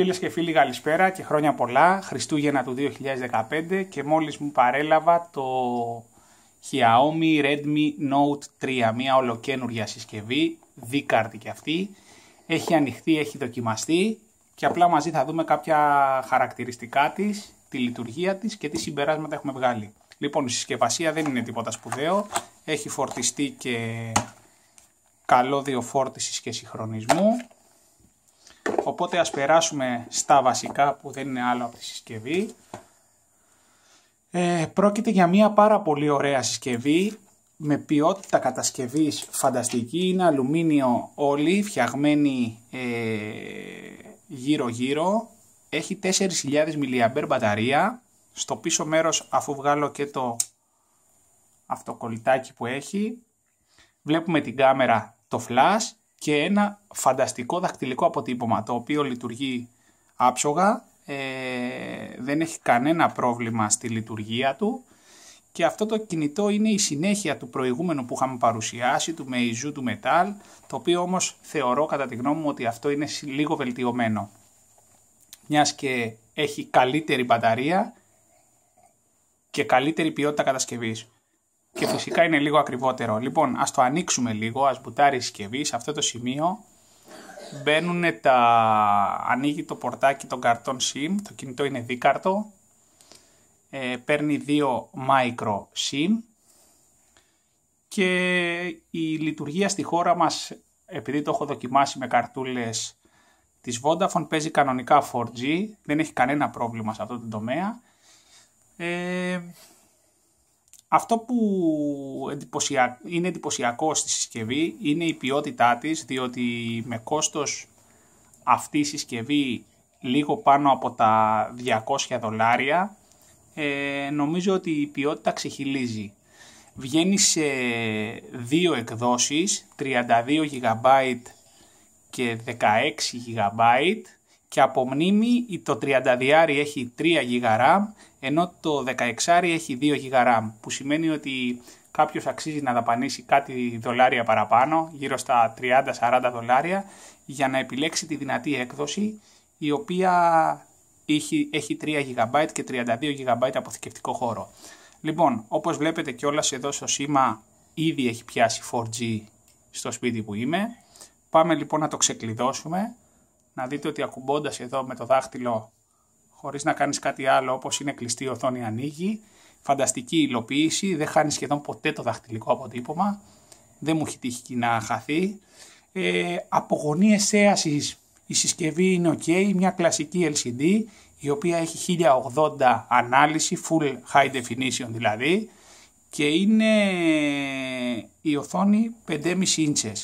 Φίλες και φίλοι, καλησπέρα και χρόνια πολλά. Χριστούγεννα του 2015 και μόλις μου παρέλαβα το Xiaomi Redmi Note 3, μια ολοκένουργια συσκευή, δίκαρτη κι αυτή. Έχει ανοιχτεί, έχει δοκιμαστεί και απλά μαζί θα δούμε κάποια χαρακτηριστικά της, τη λειτουργία της και τι συμπεράσματα έχουμε βγάλει. Λοιπόν, η συσκευασία δεν είναι τίποτα σπουδαίο, έχει φορτιστεί και καλώδιο φόρτισης και συγχρονισμού Οπότε ας περάσουμε στα βασικά που δεν είναι άλλο από τη συσκευή. Ε, πρόκειται για μια πάρα πολύ ωραία συσκευή με ποιότητα κατασκευής φανταστική. Είναι αλουμίνιο όλη, φτιαγμένη ε, γύρω γύρω. Έχει 4.000 mAh μπαταρία. Στο πίσω μέρος αφού βγάλω και το αυτοκολλητάκι που έχει. Βλέπουμε την κάμερα το flash και ένα φανταστικό δακτυλικό αποτύπωμα το οποίο λειτουργεί άψογα, ε, δεν έχει κανένα πρόβλημα στη λειτουργία του και αυτό το κινητό είναι η συνέχεια του προηγούμενου που είχαμε παρουσιάσει, του Meizu του Metal, το οποίο όμως θεωρώ κατά τη γνώμη μου ότι αυτό είναι λίγο βελτιωμένο. Μιας και έχει καλύτερη μπαταρία και καλύτερη ποιότητα κατασκευής και φυσικά είναι λίγο ακριβότερο. Λοιπόν, ας το ανοίξουμε λίγο, ας μπουτάρει η συσκευή. Σε αυτό το σημείο μπαίνουν τα... ανοίγει το πορτάκι των καρτών SIM, το κινητό είναι δίκαρτο, ε, παίρνει δύο micro SIM και η λειτουργία στη χώρα μας, επειδή το έχω δοκιμάσει με καρτούλες της Vodafone, παίζει κανονικά 4G, δεν έχει κανένα πρόβλημα σε αυτό το τομέα. Ε, αυτό που είναι εντυπωσιακό στη συσκευή είναι η ποιότητά της, διότι με κόστος αυτή η συσκευή λίγο πάνω από τα 200 δολάρια, ε, νομίζω ότι η ποιότητα ξεχυλίζει. Βγαίνει σε δύο εκδόσεις, 32 GB και 16 GB και από μνήμη το 32 έχει 3 GB ενώ το 16 έχει 2 GB που σημαίνει ότι κάποιος αξίζει να δαπανίσει κάτι δολάρια παραπάνω, γύρω στα 30-40 δολάρια, για να επιλέξει τη δυνατή έκδοση, η οποία έχει, 3 GB και 32 GB αποθηκευτικό χώρο. Λοιπόν, όπως βλέπετε όλα εδώ στο σήμα ήδη έχει πιάσει 4G στο σπίτι που είμαι. Πάμε λοιπόν να το ξεκλειδώσουμε να δείτε ότι ακουμπώντας εδώ με το δάχτυλο χωρίς να κάνεις κάτι άλλο όπως είναι κλειστή η οθόνη ανοίγει, φανταστική υλοποίηση, δεν χάνει σχεδόν ποτέ το δαχτυλικό αποτύπωμα, δεν μου έχει τύχει να χαθεί. Ε, από η συσκευή είναι ok, μια κλασική LCD η οποία έχει 1080 ανάλυση, full high definition δηλαδή και είναι η οθόνη 5,5 inches.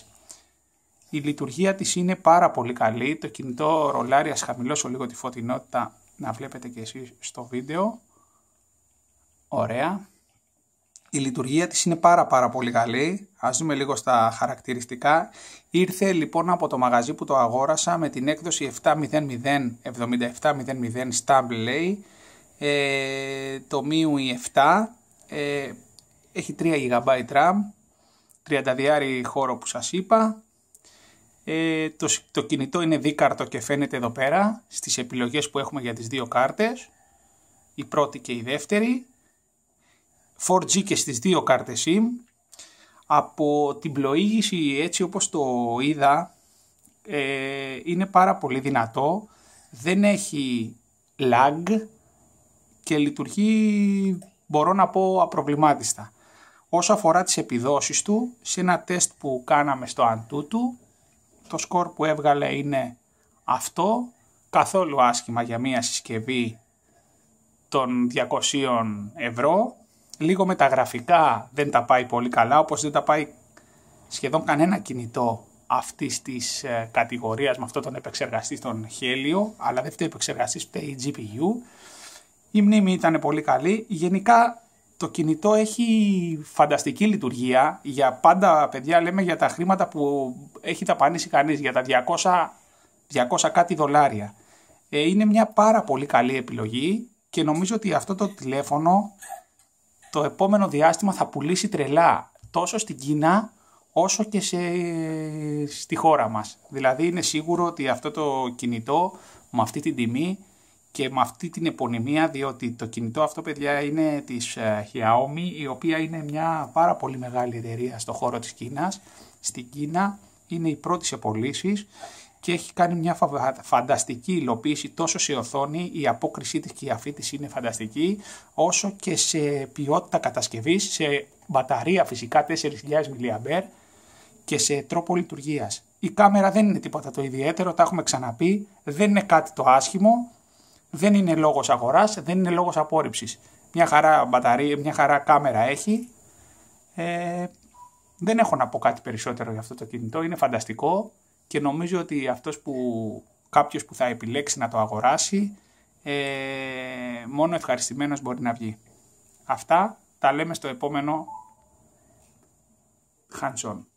Η λειτουργία της είναι πάρα πολύ καλή. Το κινητό ρολάρι, ας χαμηλώσω λίγο τη φωτεινότητα να βλέπετε και εσείς στο βίντεο. Ωραία. Η λειτουργία της είναι πάρα πάρα πολύ καλή. Ας δούμε λίγο στα χαρακτηριστικά. Ήρθε λοιπόν από το μαγαζί που το αγόρασα με την έκδοση 700-7700 Stable Ε, το MIUI 7. Ε, έχει 3 GB RAM. 32 χώρο που σας είπα. Ε, το, κινητό είναι δίκαρτο και φαίνεται εδώ πέρα στις επιλογές που έχουμε για τις δύο κάρτες, η πρώτη και η δεύτερη. 4G και στις δύο κάρτες SIM. Από την πλοήγηση έτσι όπως το είδα ε, είναι πάρα πολύ δυνατό, δεν έχει lag και λειτουργεί μπορώ να πω απροβλημάτιστα. Όσο αφορά τις επιδόσεις του, σε ένα τεστ που κάναμε στο Antutu το σκορ που έβγαλε είναι αυτό, καθόλου άσχημα για μια συσκευή των 200 ευρώ. Λίγο με τα γραφικά δεν τα πάει πολύ καλά, όπως δεν τα πάει σχεδόν κανένα κινητό αυτής της ε, κατηγορίας με αυτόν τον επεξεργαστή στον Χέλιο, αλλά δεν φταίει επεξεργαστής, επεξεργαστής, φταίει η GPU. Η μνήμη ήταν πολύ καλή. Γενικά το κινητό έχει φανταστική λειτουργία. Για πάντα, παιδιά, λέμε για τα χρήματα που έχει ταπανίσει κανείς, για τα 200, 200 κάτι δολάρια. Ε, είναι μια πάρα πολύ καλή επιλογή και νομίζω ότι αυτό το τηλέφωνο το επόμενο διάστημα θα πουλήσει τρελά τόσο στην Κίνα όσο και σε, στη χώρα μας. Δηλαδή είναι σίγουρο ότι αυτό το κινητό με αυτή την τιμή και με αυτή την επωνυμία, διότι το κινητό αυτό, παιδιά, είναι της ε, Xiaomi, η οποία είναι μια πάρα πολύ μεγάλη εταιρεία στο χώρο της Κίνας. Στην Κίνα είναι η πρώτη σε πωλήσεις και έχει κάνει μια φανταστική υλοποίηση τόσο σε οθόνη, η απόκρισή της και η αφή της είναι φανταστική, όσο και σε ποιότητα κατασκευής, σε μπαταρία φυσικά 4.000 mAh και σε τρόπο λειτουργίας. Η κάμερα δεν είναι τίποτα το ιδιαίτερο, τα έχουμε ξαναπεί, δεν είναι κάτι το άσχημο, δεν είναι λόγος αγοράς, δεν είναι λόγος απόρριψης. Μια χαρά μπαταρία, μια χαρά κάμερα έχει. Ε, δεν έχω να πω κάτι περισσότερο για αυτό το κινητό. Είναι φανταστικό και νομίζω ότι αυτός που κάποιος που θα επιλέξει να το αγοράσει ε, μόνο ευχαριστημένος μπορεί να βγει. Αυτά τα λέμε στο επόμενο hands